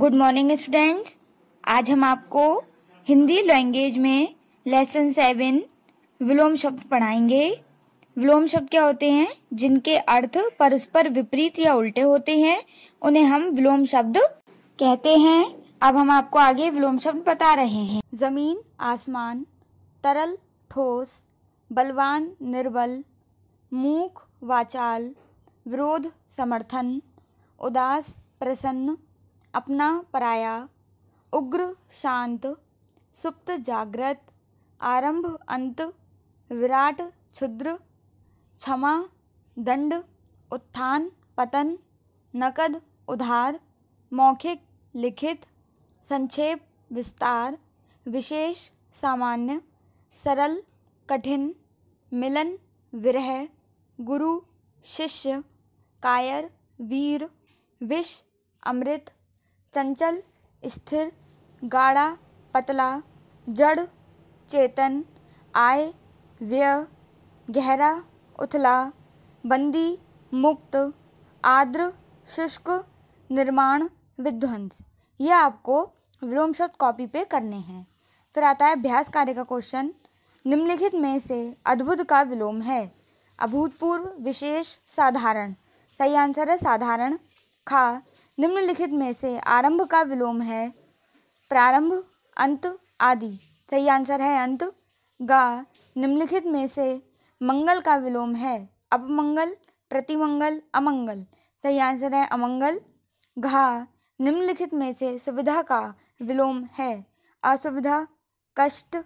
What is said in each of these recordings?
good morning students आज हम आपको हिंदी लैंग्वेज में लेसन सेवन विलोम शब्द पढ़ाएंगे विलोम शब्द क्या होते हैं जिनके अर्थ परस्पर विपरीत या उल्टे होते हैं उन्हें हम विलोम शब्द कहते हैं अब हम आपको आगे विलोम शब्द बता रहे हैं जमीन आसमान तरल ठोस बलवान निर्बल मूक वाचाल विरोध समर्थन उदास प्रसन्न अपना पराया उग्र शांत सुप्त जागृत आरंभ अंत विराट क्षुद्र क्षमा दंड उत्थान पतन नकद उधार मौखिक लिखित संक्षेप विस्तार विशेष सामान्य सरल कठिन मिलन विरह गुरु शिष्य कायर वीर विष अमृत चंचल स्थिर गाढ़ा पतला जड़ चेतन आय व्यय गहरा उथला बंदी मुक्त आर्द्र शुष्क निर्माण विध्वंस ये आपको विलोम शब्द कॉपी पे करने हैं फिर आता है अभ्यास कार्य का क्वेश्चन निम्नलिखित में से अद्भुत का विलोम है अभूतपूर्व विशेष साधारण सही आंसर है साधारण खा निम्नलिखित में से आरंभ का विलोम है प्रारंभ अंत आदि सही आंसर है अंत गा निम्नलिखित में से मंगल का विलोम है अपमंगल प्रतिमंगल अमंगल सही आंसर है अमंगल घा निम्नलिखित में से सुविधा का विलोम है असुविधा कष्ट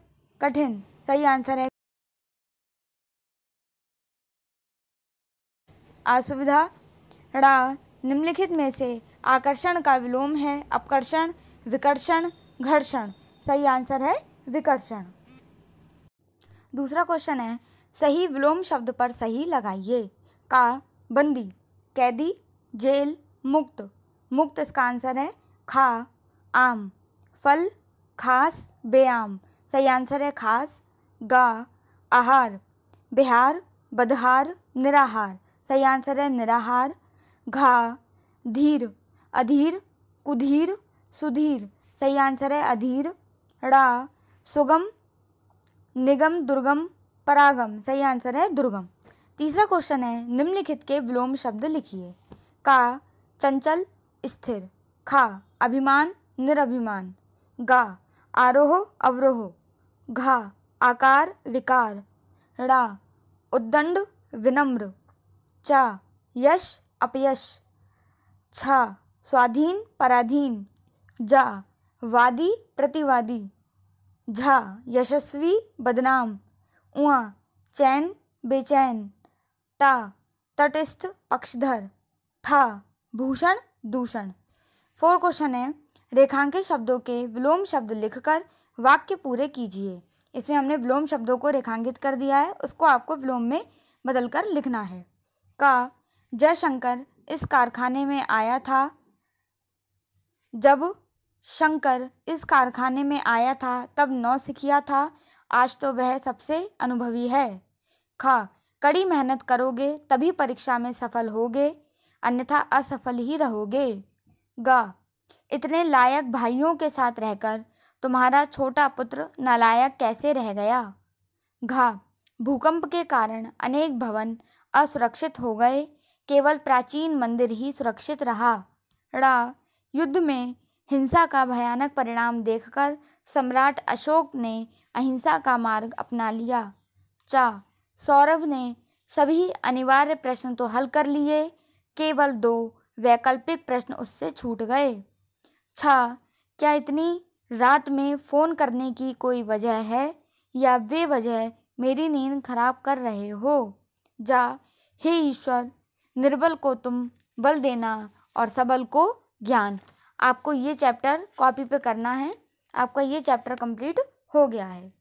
कठिन सही आंसर है असुविधा रा निम्नलिखित में से आकर्षण का विलोम है अपकर्षण विकर्षण घर्षण सही आंसर है विकर्षण दूसरा क्वेश्चन है सही विलोम शब्द पर सही लगाइए का बंदी कैदी जेल मुक्त मुक्त इसका आंसर है खा आम फल खास बेआम सही आंसर है खास गा आहार बिहार बदहार निराहार सही आंसर है निराहार घा धीर अधीर कुधीर सुधीर सही आंसर है अधीर ड़ा सुगम निगम दुर्गम परागम सही आंसर है दुर्गम तीसरा क्वेश्चन है निम्नलिखित के विलोम शब्द लिखिए का चंचल स्थिर खा अभिमान निरभिमान गा आरोह अवरोह घा आकार विकार ड़ा उद्दंड विनम्र चा यश अपयश छा स्वाधीन पराधीन जा वादी प्रतिवादी झा यशस्वी बदनाम उआ चैन बेचैन ता तटस्थ पक्षधर था भूषण दूषण फोर क्वेश्चन है रेखांकित शब्दों के विलोम शब्द लिखकर वाक्य पूरे कीजिए इसमें हमने विलोम शब्दों को रेखांकित कर दिया है उसको आपको विलोम में बदलकर लिखना है का जयशंकर इस कारखाने में आया था जब शंकर इस कारखाने में आया था तब नौ सीखिया था आज तो वह सबसे अनुभवी है खा कड़ी मेहनत करोगे तभी परीक्षा में सफल होगे अन्यथा असफल ही रहोगे ग इतने लायक भाइयों के साथ रहकर तुम्हारा छोटा पुत्र नालायक कैसे रह गया घा भूकंप के कारण अनेक भवन असुरक्षित हो गए केवल प्राचीन मंदिर ही सुरक्षित रहा ड़ा युद्ध में हिंसा का भयानक परिणाम देखकर सम्राट अशोक ने अहिंसा का मार्ग अपना लिया चा सौरभ ने सभी अनिवार्य प्रश्न तो हल कर लिए केवल दो वैकल्पिक प्रश्न उससे छूट गए छा क्या इतनी रात में फ़ोन करने की कोई वजह है या वे वजह मेरी नींद खराब कर रहे हो जा हे ईश्वर निर्बल को तुम बल देना और सबल को ज्ञान आपको ये चैप्टर कॉपी पे करना है आपका ये चैप्टर कंप्लीट हो गया है